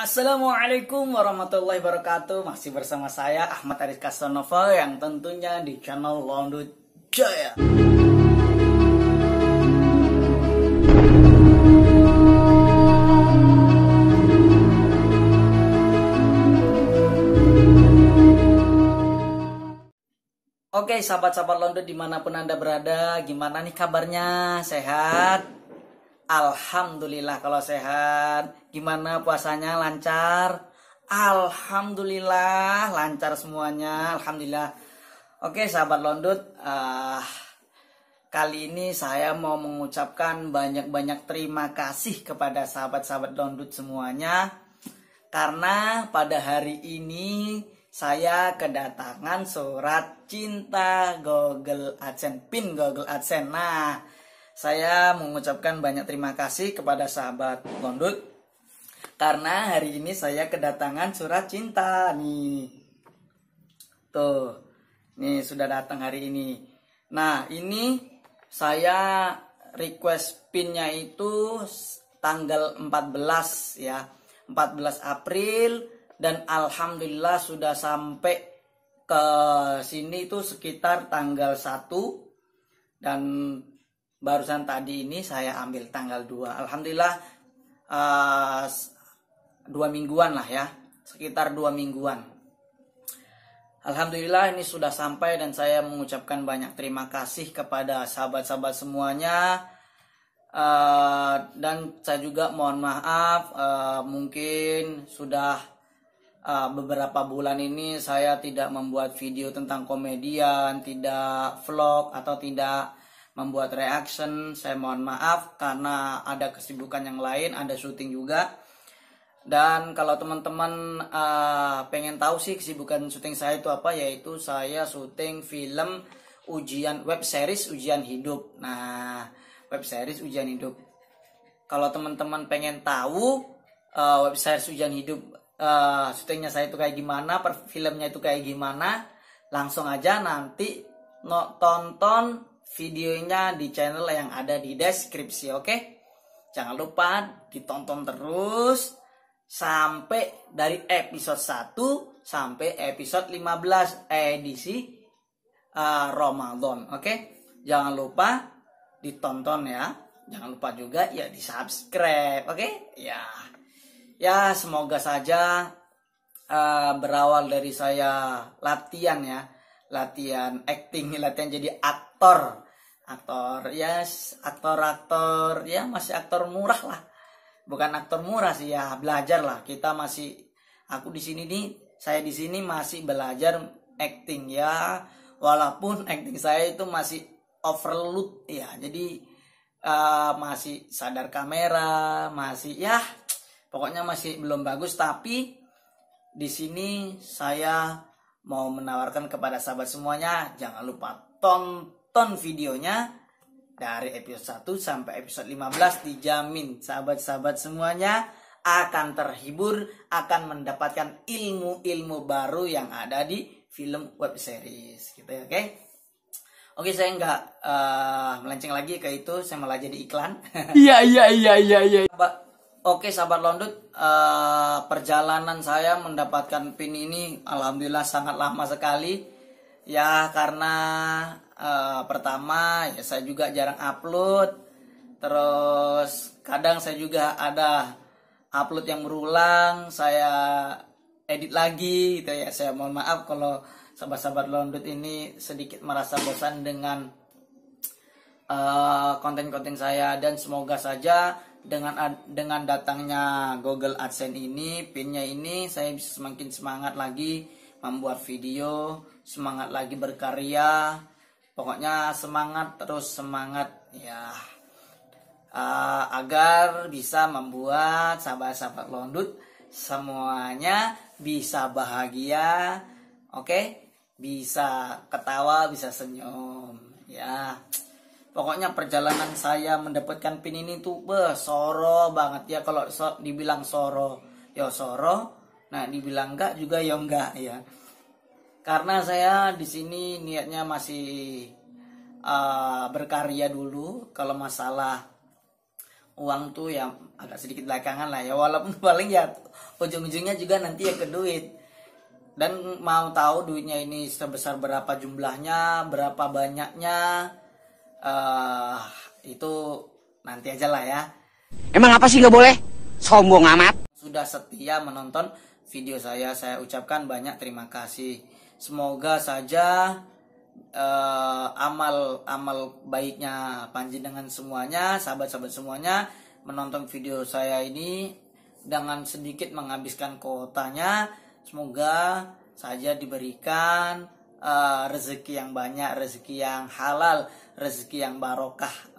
Assalamualaikum warahmatullahi wabarakatuh Masih bersama saya Ahmad Arif Kasanova Yang tentunya di channel London Jaya Oke sahabat-sahabat London dimanapun anda berada Gimana nih kabarnya? Sehat? Alhamdulillah kalau sehat. Gimana puasanya lancar? Alhamdulillah lancar semuanya. Alhamdulillah. Oke sahabat Londut, uh, kali ini saya mau mengucapkan banyak-banyak terima kasih kepada sahabat-sahabat Londut semuanya karena pada hari ini saya kedatangan surat cinta Google AdSense, pin Google AdSense. Nah, saya mengucapkan banyak terima kasih kepada sahabat Londut karena hari ini saya kedatangan surat cinta nih. Tuh. Nih sudah datang hari ini. Nah, ini saya request pinnya itu tanggal 14 ya. 14 April dan alhamdulillah sudah sampai ke sini itu sekitar tanggal 1 dan barusan tadi ini saya ambil tanggal 2 Alhamdulillah uh, dua mingguan lah ya sekitar dua mingguan Alhamdulillah ini sudah sampai dan saya mengucapkan banyak terima kasih kepada sahabat-sahabat semuanya uh, dan saya juga mohon maaf uh, mungkin sudah uh, beberapa bulan ini saya tidak membuat video tentang komedian tidak vlog atau tidak membuat reaction. Saya mohon maaf karena ada kesibukan yang lain, ada syuting juga. Dan kalau teman-teman uh, pengen tahu sih kesibukan syuting saya itu apa, yaitu saya syuting film ujian web series ujian hidup. Nah, web series ujian hidup. Kalau teman-teman pengen tahu uh, web series ujian hidup uh, syutingnya saya itu kayak gimana, per filmnya itu kayak gimana, langsung aja nanti no, tonton videonya di channel yang ada di deskripsi, oke? Okay? Jangan lupa ditonton terus sampai dari episode 1 sampai episode 15 edisi uh, Ramadan, oke? Okay? Jangan lupa ditonton ya. Jangan lupa juga ya di-subscribe, oke? Okay? Ya. Ya, semoga saja uh, berawal dari saya latihan ya. Latihan acting, latihan jadi aktor aktor aktor ya yes, aktor aktor ya masih aktor murah lah bukan aktor murah sih ya belajar lah kita masih aku di sini nih saya di sini masih belajar acting ya walaupun acting saya itu masih overload ya jadi uh, masih sadar kamera masih ya pokoknya masih belum bagus tapi di sini saya mau menawarkan kepada sahabat semuanya jangan lupa tonton tonton videonya dari episode 1 sampai episode 15 dijamin sahabat-sahabat semuanya akan terhibur, akan mendapatkan ilmu-ilmu baru yang ada di film web series gitu ya, oke? Okay? Oke, saya nggak uh, melenceng lagi ke itu, saya malah jadi iklan. Iya, iya, iya, iya, iya. Oke, sahabat london uh, eh, perjalanan saya mendapatkan pin ini alhamdulillah sangat lama sekali. Ya, karena Eh, pertama ya saya juga jarang upload terus kadang saya juga ada upload yang berulang saya edit lagi gitu ya saya mohon maaf kalau sahabat-sahabat londut ini sedikit merasa bosan dengan eh, konten-konten uh, saya dan semoga saja dengan dengan datangnya Google AdSense ini pinnya ini saya bisa semakin semangat lagi membuat video semangat lagi berkarya pokoknya semangat terus semangat ya uh, agar bisa membuat sahabat-sahabat londut semuanya bisa bahagia oke okay? bisa ketawa bisa senyum ya pokoknya perjalanan saya mendapatkan pin ini tuh beh banget ya kalau so, dibilang soro ya soro nah dibilang enggak juga ya enggak ya karena saya di sini niatnya masih uh, berkarya dulu kalau masalah uang tuh ya agak sedikit belakangan lah ya walaupun paling ya ujung-ujungnya juga nanti ya ke duit dan mau tahu duitnya ini sebesar berapa jumlahnya berapa banyaknya uh, itu nanti aja lah ya emang apa sih nggak boleh sombong amat sudah setia menonton video saya saya ucapkan banyak terima kasih Semoga saja amal eh, amal amal baiknya Panji dengan semuanya, sahabat-sahabat semuanya menonton video saya ini dengan sedikit menghabiskan kuotanya. Semoga saja diberikan uh, rezeki yang banyak, rezeki yang halal, rezeki yang barokah